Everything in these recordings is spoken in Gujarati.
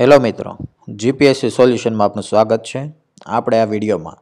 હેલો મિત્રો જીપીએસસી સોલ્યુશનમાં આપનું સ્વાગત છે આપણે આ વિડીયોમાં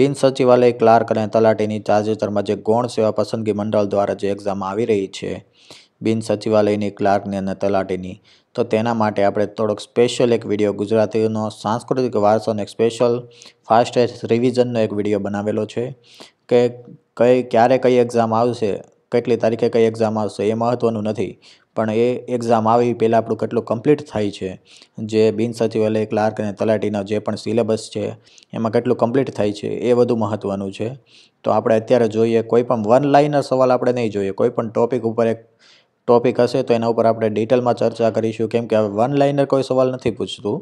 બિન સચિવાલય ક્લાર્ક અને તલાટીની તાજેતરમાં જે ગૌણ સેવા પસંદગી મંડળ દ્વારા જે એક્ઝામ આવી રહી છે બિન સચિવાલયની ક્લાર્કની અને તલાટીની તો તેના માટે આપણે થોડોક સ્પેશિયલ એક વિડીયો ગુજરાતીનો સાંસ્કૃતિક વારસોનો એક સ્પેશિયલ ફાસ્ટેસ્ટ રિવિઝનનો એક વિડીયો બનાવેલો છે કે કઈ ક્યારે કઈ એક્ઝામ આવશે કેટલી તારીખે કઈ એક્ઝામ આવશે એ મહત્ત્વનું નથી પણ એ એક્ઝામ આવી પહેલાં આપણું કેટલું કમ્પ્લીટ થાય છે જે બિન ક્લાર્ક અને તલાટીનો જે પણ સિલેબસ છે એમાં કેટલું કમ્પ્લીટ થાય છે એ વધુ મહત્ત્વનું છે તો આપણે અત્યારે જોઈએ કોઈ પણ વન લાઇનર સવાલ આપણે નહીં જોઈએ કોઈ પણ ટોપિક ઉપર એક ટોપિક હશે તો એના ઉપર આપણે ડિટેલમાં ચર્ચા કરીશું કેમ કે હવે વન લાઇનર કોઈ સવાલ નથી પૂછતું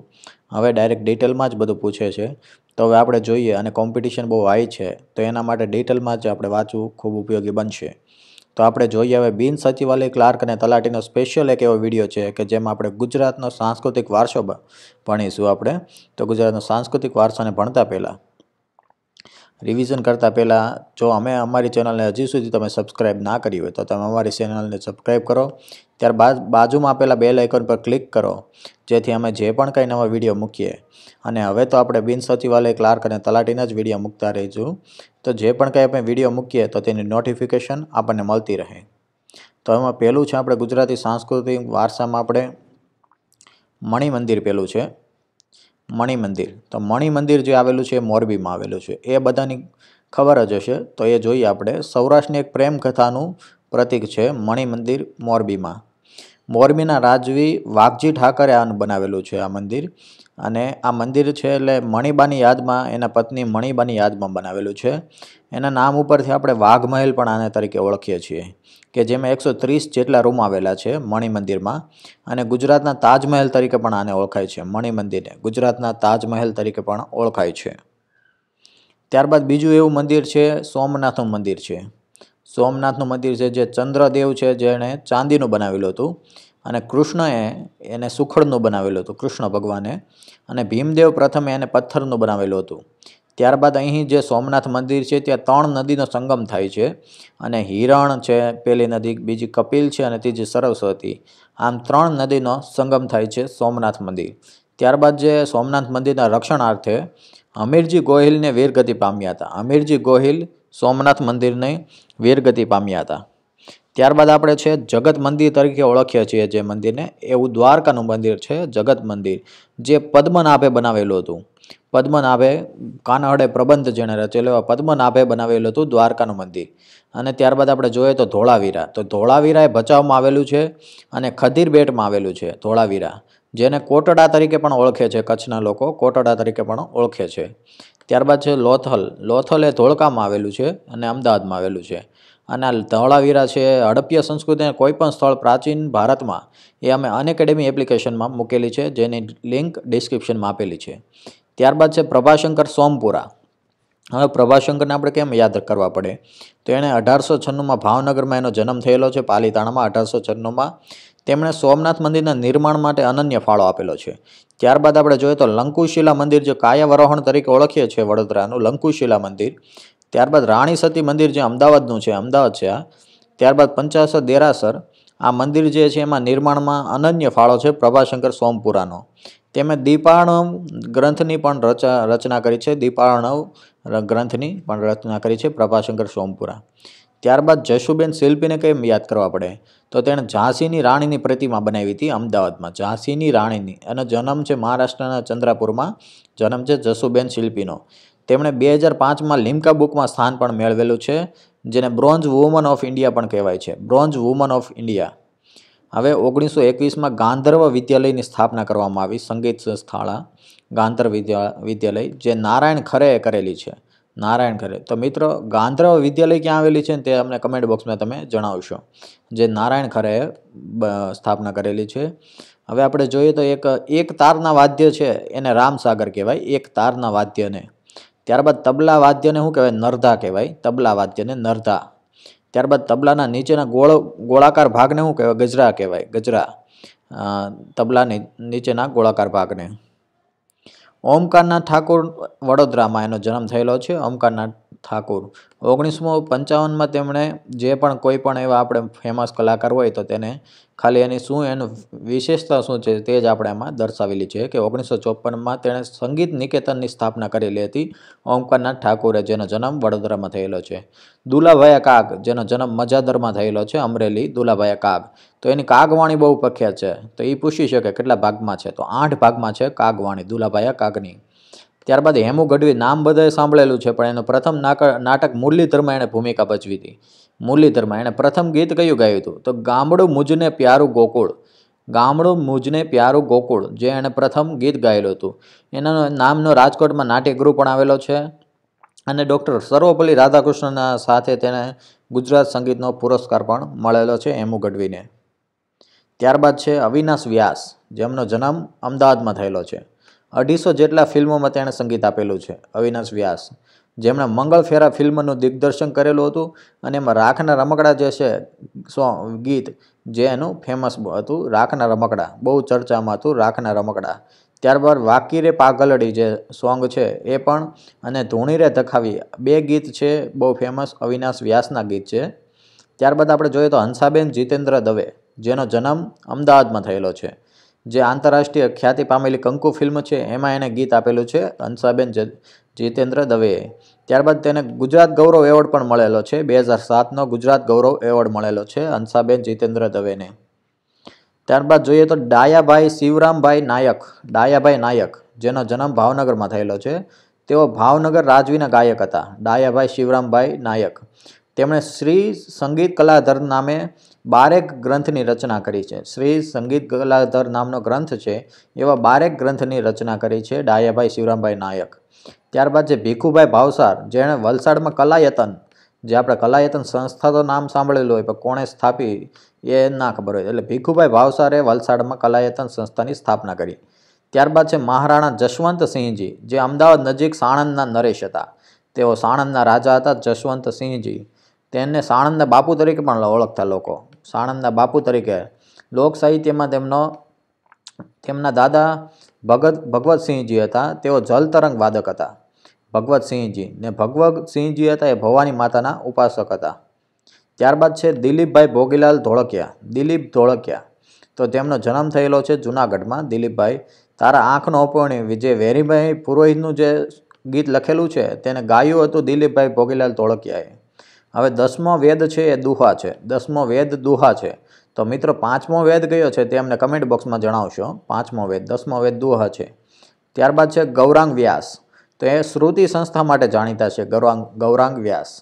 હવે ડાયરેક્ટ ડિટેલમાં જ બધું પૂછે છે તો હવે આપણે જોઈએ અને કોમ્પિટિશન બહુ હાઈ છે તો એના માટે ડિટેલમાં જ આપણે વાંચવું ખૂબ ઉપયોગી બનશે તો આપણે જોઈએ હવે બિન સચિવાલય ક્લાર્ક અને તલાટીનો સ્પેશિયલ એક એવો વિડીયો છે કે જેમાં આપણે ગુજરાતનો સાંસ્કૃતિક વારસો ભણીશું આપણે તો ગુજરાતનો સાંસ્કૃતિક વારસાને ભણતા પહેલાં રિવિઝન કરતાં પહેલાં જો અમે અમારી ચેનલને હજી સુધી તમે સબસ્ક્રાઈબ ના કરી હોય તો તમે અમારી ચેનલને સબસ્ક્રાઈબ કરો ત્યારબાદ બાજુમાં આપેલા બેલ આઇકન પર ક્લિક કરો જેથી અમે જે પણ કંઈ નવા વિડીયો મૂકીએ અને હવે તો આપણે બિન સચિવાલય ક્લાર્ક અને તલાટીના જ વિડીયો મૂકતા રહીશું તો જે પણ કંઈ આપણે વિડીયો મૂકીએ તો તેની નોટિફિકેશન આપણને મળતી રહે તો એમાં પહેલું છે આપણે ગુજરાતી સાંસ્કૃતિક વારસામાં આપણે મણિ મંદિર પહેલું છે મણિ મંદિર તો મણિ મંદિર જે આવેલું છે એ મોરબીમાં આવેલું છે એ બધાની ખબર જ હશે તો એ જોઈએ આપણે સૌરાષ્ટ્રની એક પ્રેમ કથાનું પ્રતીક છે મણિ મંદિર મોરબીમાં મોરબીના રાજવી વાઘજી ઠાકરે આનું બનાવેલું છે આ મંદિર અને આ મંદિર છે એટલે મણિબાની યાદમાં એના પત્ની મણિબાની યાદમાં બનાવેલું છે એના નામ ઉપરથી આપણે વાઘ મહેલ પણ આને તરીકે ઓળખીએ છીએ કે જેમાં એકસો ત્રીસ જેટલા રૂમ આવેલા છે મણિ મંદિરમાં અને ગુજરાતના તાજમહેલ તરીકે પણ આને ઓળખાય છે મણિ મંદિરને ગુજરાતના તાજમહેલ તરીકે પણ ઓળખાય છે ત્યારબાદ બીજું એવું મંદિર છે સોમનાથનું મંદિર છે સોમનાથનું મંદિર છે જે ચંદ્રદેવ છે જેણે ચાંદીનું બનાવેલું હતું અને કૃષ્ણએ એને સુખડનું બનાવેલું હતું કૃષ્ણ ભગવાને અને ભીમદેવ પ્રથમે એને પથ્થરનું બનાવેલું હતું ત્યારબાદ અહીં જે સોમનાથ મંદિર છે ત્યાં ત્રણ નદીનો સંગમ થાય છે અને હિરણ છે પેલી નદી બીજી કપિલ છે અને ત્રીજી સરસ્વતી આમ ત્રણ નદીનો સંગમ થાય છે સોમનાથ મંદિર ત્યારબાદ જે સોમનાથ મંદિરના રક્ષણાર્થે અમીરજી ગોહિલને વીરગતિ પામ્યા હતા અમીરજી ગોહિલ સોમનાથ મંદિરને વીરગતિ પામ્યા હતા ત્યારબાદ આપણે છે જગત મંદિર તરીકે ઓળખીએ છીએ જે મંદિરને એવું દ્વારકાનું મંદિર છે જગત મંદિર જે પદ્મનાભે બનાવેલું હતું પદ્મનાભે કાનહડે પ્રબંધ જેણે રચેલો પદ્મનાભે બનાવેલું હતું દ્વારકાનું મંદિર અને ત્યારબાદ આપણે જોઈએ તો ધોળાવીરા તો ધોળાવીરા એ ભચાઉમાં આવેલું છે અને ખદીરબેટમાં આવેલું છે ધોળાવીરા જેને કોટડા તરીકે પણ ઓળખે છે કચ્છના લોકો કોટડા તરીકે પણ ઓળખે છે ત્યારબાદ છે લોથલ લોથલ એ ધોળકામાં આવેલું છે અને અમદાવાદમાં આવેલું છે અને આ ધોળાવીરા છે હડપ્ય સંસ્કૃતિને કોઈપણ સ્થળ પ્રાચીન ભારતમાં એ અમે અનએકેડેમી એપ્લિકેશનમાં મૂકેલી છે જેની લિંક ડિસ્ક્રિપ્શનમાં આપેલી છે ત્યારબાદ છે પ્રભાશંકર સોમપુરા હવે પ્રભાશંકરને આપણે કેમ યાદ કરવા પડે તો એણે અઢારસો છન્નુંમાં ભાવનગરમાં એનો જન્મ થયેલો છે પાલીતાણામાં અઢારસો છન્નુંમાં તેમણે સોમનાથ મંદિરના નિર્માણ માટે અનન્ય ફાળો આપેલો છે ત્યારબાદ આપણે જોઈએ તો લંકુશિલા મંદિર જે કાયાવરોહણ તરીકે ઓળખીએ છીએ વડોદરાનું લંકુશિલા મંદિર ત્યારબાદ રાણી સતી મંદિર જે અમદાવાદનું છે અમદાવાદ છે આ ત્યારબાદ પંચાસર દેરાસર આ મંદિર જે છે એમાં નિર્માણમાં અનન્ય ફાળો છે પ્રભાશંકર સોમપુરાનો તેમણે દીપાણવ ગ્રંથની પણ રચા રચના કરી છે દીપાણવ ગ્રંથની પણ રચના કરી છે પ્રભાશંકર સોમપુરા ત્યારબાદ જશુબેન શિલ્પીને કંઈ યાદ કરવા પડે તો તેણે ઝાંસીની રાણીની પ્રતિમા બનાવી હતી અમદાવાદમાં ઝાંસીની રાણીની અને જન્મ છે મહારાષ્ટ્રના ચંદ્રાપુરમાં જન્મ છે જશુબેન શિલ્પીનો તેમણે બે હજાર પાંચમાં લિમ્કા બુકમાં સ્થાન પણ મેળવેલું છે જેને બ્રોન્ઝ વુમન ઓફ ઇન્ડિયા પણ કહેવાય છે બ્રોન્ઝ વુમન ઓફ ઇન્ડિયા હવે ઓગણીસો એકવીસમાં ગાંધર્વ વિદ્યાલયની સ્થાપના કરવામાં આવી સંગીત સંસ્થાળા ગાંધર્વ વિદ્યા વિદ્યાલય જે નારાયણ ખરેએ કરેલી છે નારાયણ ખરે તો મિત્રો ગાંધર્વ વિદ્યાલય ક્યાં આવેલી છે તે અમને કમેન્ટ બોક્સમાં તમે જણાવશો જે નારાયણ ખરેએ સ્થાપના કરેલી છે હવે આપણે જોઈએ તો એક એક તારના વાદ્ય છે એને રામસાગર કહેવાય એક તારના વાદ્યને ત્યારબાદ તબલા વાદ્યને શું કહેવાય નર્ધા કહેવાય તબલા વાદ્યને નર્ધા ત્યારબાદ તબલાના નીચેના ગોળ ગોળાકાર ભાગને શું કહેવાય ગજરા કહેવાય ગજરા તબલાની નીચેના ગોળાકાર ભાગને ઓમકારના ઠાકોર વડોદરામાં એનો જન્મ થયેલો છે ઓમકારના ઠાકુર ઓગણીસમો પંચાવનમાં તેમણે જે પણ કોઈ પણ એવા આપણે ફેમસ કલાકાર હોય તો તેને ખાલી એની શું એનું વિશેષતા શું છે તે જ આપણે એમાં દર્શાવેલી છે કે ઓગણીસો ચોપનમાં તેણે સંગીત નિકેતનની સ્થાપના કરેલી હતી ઓમકારનાથ ઠાકુરે જેનો જન્મ વડોદરામાં થયેલો છે દુલાભાયા કાગ જેનો જન્મ મજાદરમાં થયેલો છે અમરેલી દુલાભાયા કાગ તો એની કાગવાણી બહુ પ્રખ્યાત છે તો એ પૂછી શકે કેટલા ભાગમાં છે તો આઠ ભાગમાં છે કાગવાણી દુલાભાયા કાગની ત્યારબાદ હેમુ ગઢવી નામ બધાએ સાંભળેલું છે પણ એનું પ્રથમ નાટક મુરલીધરમાં એણે ભૂમિકા ભજવી હતી મુરલીધરમાં એણે પ્રથમ ગીત કયું ગાયું હતું તો ગામડું મુજને પ્યારું ગોકુળ ગામડું મુજને પ્યારું ગોકુળ જે એણે પ્રથમ ગીત ગાયેલું હતું એના નામનો રાજકોટમાં નાટ્યગૃહ પણ આવેલો છે અને ડૉક્ટર સર્વપલ્લી રાધાકૃષ્ણના સાથે તેણે ગુજરાત સંગીતનો પુરસ્કાર પણ મળેલો છે હેમુ ગઢવીને ત્યારબાદ છે અવિનાશ વ્યાસ જેમનો જન્મ અમદાવાદમાં થયેલો છે અઢીસો જેટલા ફિલ્મોમાં તેણે સંગીત આપેલું છે અવિનાશ વ્યાસ જેમણે મંગળ ફેરા ફિલ્મનું દિગ્દર્શન કરેલું હતું અને એમાં રાખના રમકડા જે છે ગીત જે એનું ફેમસ હતું રાખના રમકડા બહુ ચર્ચામાં હતું રાખના રમકડા ત્યારબાદ વાકી રે પાગલડી જે સોંગ છે એ પણ અને ધૂણી રે ધખાવી બે ગીત છે બહુ ફેમસ અવિનાશ વ્યાસના ગીત છે ત્યારબાદ આપણે જોઈએ તો હંસાબેન જીતેન્દ્ર દવે જેનો જન્મ અમદાવાદમાં થયેલો છે જે આંતરરાષ્ટ્રીય ખ્યાતિ પામેલી કંકુ ફિલ્મ છે એમાં એણે ગીત આપેલું છે હંસાબેન જીતેન્દ્ર દવેએ ત્યારબાદ તેને ગુજરાત ગૌરવ એવોર્ડ પણ મળેલો છે બે હજાર સાતનો ગુજરાત ગૌરવ એવોર્ડ મળેલો છે હંસાબેન જીતેન્દ્ર દવેને ત્યારબાદ જોઈએ તો ડાયાભાઈ શિવરામભાઈ નાયક ડાયાભાઈ નાયક જેનો જન્મ ભાવનગરમાં થયેલો છે તેઓ ભાવનગર રાજવીના ગાયક હતા ડાયાભાઈ શિવરામભાઈ નાયક તેમણે શ્રી સંગીત કલાધર નામે બારેક ગ્રંથની રચના કરી છે શ્રી સંગીત કલાધર નામનો ગ્રંથ છે એવા બારેક ગ્રંથની રચના કરી છે ડાયાભાઈ શિવરામભાઈ નાયક ત્યારબાદ છે ભીખુભાઈ ભાવસાર જેણે વલસાડમાં કલાયતન જે આપણે કલાયતન સંસ્થા તો નામ સાંભળેલું હોય પણ કોણે સ્થાપી એ ના ખબર હોય એટલે ભીખુભાઈ ભાવસારે વલસાડમાં કલાયતન સંસ્થાની સ્થાપના કરી ત્યારબાદ છે મહારાણા જશવંતસિંહજી જે અમદાવાદ નજીક સાણંદના નરેશ હતા તેઓ સાણંદના રાજા હતા જશવંતસિંહજી તેને સાણંદના બાપુ તરીકે પણ ઓળખતા લોકો સાણંદના બાપુ તરીકે લોક સાહિત્યમાં તેમનો તેમના દાદા ભગત ભગવતસિંહજી હતા તેઓ જલતરંગ વાદક હતા ભગવતસિંહજી ને ભગવતસિંહજી હતા એ ભવાની માતાના ઉપાસક હતા ત્યારબાદ છે દિલીપભાઈ ભોગીલાલ ધોળકિયા દિલીપ ધોળકિયા તો તેમનો જન્મ થયેલો છે જૂનાગઢમાં દિલીપભાઈ તારા આંખનો અપૂર્ણી વિજય વેરીભાઈ પુરોહિતનું જે ગીત લખેલું છે તેને ગાયું હતું દિલીપભાઈ ભોગીલાલ ધોળકિયાએ હવે દસમો વેદ છે એ દુહા છે દસમો વેદ દુહા છે તો મિત્રો પાંચમો વેદ કયો છે તે અમને કમેન્ટ બોક્સમાં જણાવશો પાંચમો વેદ દસમો વેદ દુહા છે ત્યારબાદ છે ગૌરાંગ વ્યાસ તો એ શ્રુતિ સંસ્થા માટે જાણીતા છે ગૌરાંગ ગૌરાંગ વ્યાસ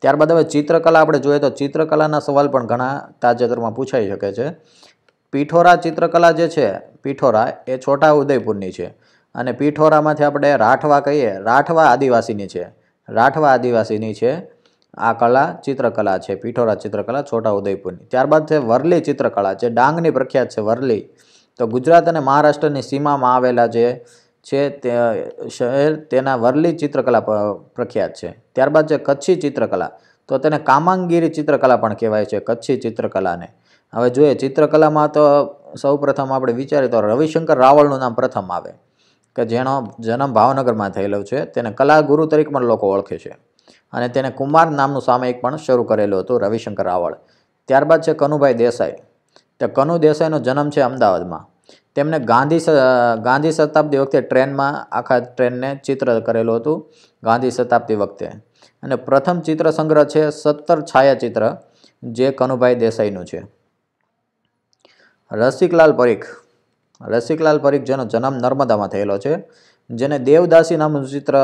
ત્યારબાદ હવે ચિત્રકલા આપણે જોઈએ તો ચિત્રકલાના સવાલ પણ ઘણા તાજેતરમાં પૂછાઈ શકે છે પીઠોરા ચિત્રકલા જે છે પીઠોરા એ છોટા ઉદયપુરની છે અને પીઠોરામાંથી આપણે રાઠવા કહીએ રાઠવા આદિવાસીની છે રાઠવા આદિવાસીની છે આ કલા ચિત્રકલા છે પીઠોરા ચિત્રકલા છોટાઉદેપુરની ત્યારબાદ છે વરલી ચિત્રકલા છે ડાંગની પ્રખ્યાત છે વરલી તો ગુજરાત અને મહારાષ્ટ્રની સીમામાં આવેલા જે છે તે શહેર તેના વરલી ચિત્રકલા પ્રખ્યાત છે ત્યારબાદ છે કચ્છી ચિત્રકલા તો તેને કામાંગીરી ચિત્રકલા પણ કહેવાય છે કચ્છી ચિત્રકલાને હવે જોઈએ ચિત્રકલામાં તો સૌપ્રથમ આપણે વિચારીએ તો રવિશંકર રાવળનું નામ પ્રથમ આવે કે જેનો જન્મ ભાવનગરમાં થયેલો છે તેને કલાગુરુ તરીકે પણ લોકો ઓળખે છે અને તેને કુમાર નામનું સામયિક પણ શરૂ કરેલું હતું રવિશંકર રાવળ ત્યારબાદ છે કનુભાઈ દેસાઈ તો કનુ દેસાઈનો જન્મ છે અમદાવાદમાં તેમણે ગાંધી ગાંધી શતાબ્દી વખતે ટ્રેનમાં આખા ટ્રેનને ચિત્ર કરેલું હતું ગાંધી શતાબ્દી વખતે અને પ્રથમ ચિત્ર સંગ્રહ છે સત્તર છાયાચિત્ર જે કનુભાઈ દેસાઈનું છે રસિકલાલ પરીખ રસિકલાલ પરીખ જેનો જન્મ નર્મદામાં થયેલો છે જેને દેવદાસી નામનું ચિત્ર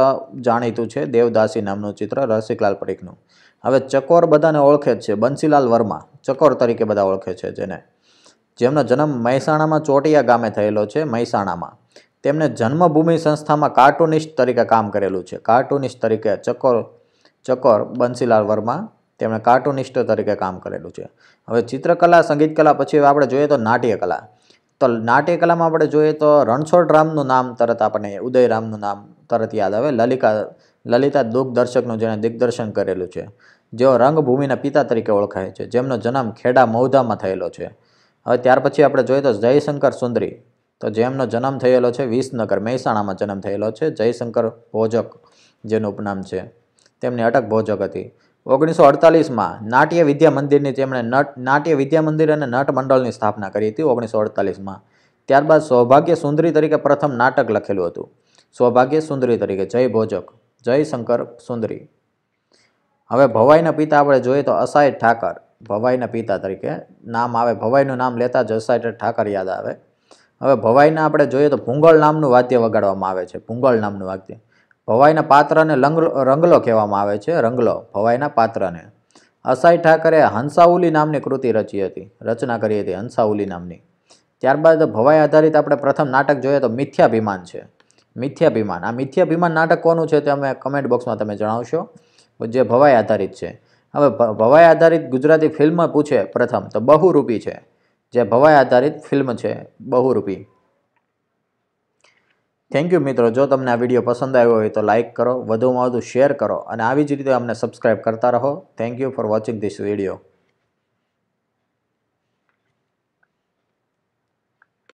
જાણીતું છે દેવદાસી નામનું ચિત્ર રસિકલાલ પરીખનું હવે ચકોર બધાને ઓળખે જ છે બંસીલાલ વર્મા ચકોર તરીકે બધા ઓળખે છે જેને જેમનો જન્મ મહેસાણામાં ચોટિયા ગામે થયેલો છે મહેસાણામાં તેમણે જન્મભૂમિ સંસ્થામાં કાર્ટુનિસ્ટ તરીકે કામ કરેલું છે કાર્ટુનિસ્ટ તરીકે ચકોર ચકોર બંસીલાલ વર્મા તેમણે કાર્ટૂનિસ્ટ તરીકે કામ કરેલું છે હવે ચિત્રકલા સંગીત કલા પછી આપણે જોઈએ તો નાટ્યકલા તો નાટ્યકલામાં આપણે જોઈએ તો રણછોડ રામનું નામ તરત આપણે ઉદય રામનું નામ તરત યાદ આવે લલિકા લલિતા દર્શકનું જેણે દિગ્દર્શન કરેલું છે જેઓ રંગભૂમિના પિતા તરીકે ઓળખાય છે જેમનો જન્મ ખેડા મૌધામાં થયેલો છે હવે ત્યાર પછી આપણે જોઈએ તો જયશંકર સુંદરી તો જેમનો જન્મ થયેલો છે વિસનગર મહેસાણામાં જન્મ થયેલો છે જયશંકર ભોજક જેનું ઉપનામ છે તેમની અટક ભોજક હતી ઓગણીસો અડતાલીસમાં નાટ્ય વિદ્યા મંદિરની તેમણે નટ નાટ્ય વિદ્યા મંદિર અને નટ મંડળની સ્થાપના કરી હતી ઓગણીસો અડતાલીસમાં ત્યારબાદ સૌભાગ્ય સુંદરી તરીકે પ્રથમ નાટક લખેલું હતું સૌભાગ્ય સુંદરી તરીકે જય ભોજક જય શંકર સુંદરી હવે ભવાઈના પિતા આપણે જોઈએ તો અસાય ઠાકર ભવાઈના પિતા તરીકે નામ આવે ભવાઈનું નામ લેતા જ અસાય ઠાકર યાદ આવે હવે ભવાઈના આપણે જોઈએ તો ભૂંગળ નામનું વાદ્ય વગાડવામાં આવે છે ભૂંગળ નામનું વાદ્ય ભવાઈના પાત્રને લંગલો રંગલો કહેવામાં આવે છે રંગલો ભવાઈના પાત્રને અસાઈ ઠાકરે હંસાઉલી નામની કૃતિ રચી હતી રચના કરી હતી હંસાઉલી નામની ત્યારબાદ ભવાઈ આધારિત આપણે પ્રથમ નાટક જોઈએ તો મિથ્યાભિમાન છે મિથ્યાભિમાન આ મિથ્યાભિમાન નાટક કોનું છે તે અમે કમેન્ટ બોક્સમાં તમે જણાવશો જે ભવાઈ આધારિત છે હવે ભવાઈ આધારિત ગુજરાતી ફિલ્મ પૂછે પ્રથમ તો બહુરૂપી છે જે ભવાઈ આધારિત ફિલ્મ છે બહુરૂપી થેન્ક યુ મિત્રો જો તમને આ વિડીયો પસંદ આવ્યો હોય તો લાઇક કરો વધુમાં વધુ શેર કરો અને આવી જ રીતે અમને સબસ્ક્રાઈબ કરતા રહો thank you for watching this video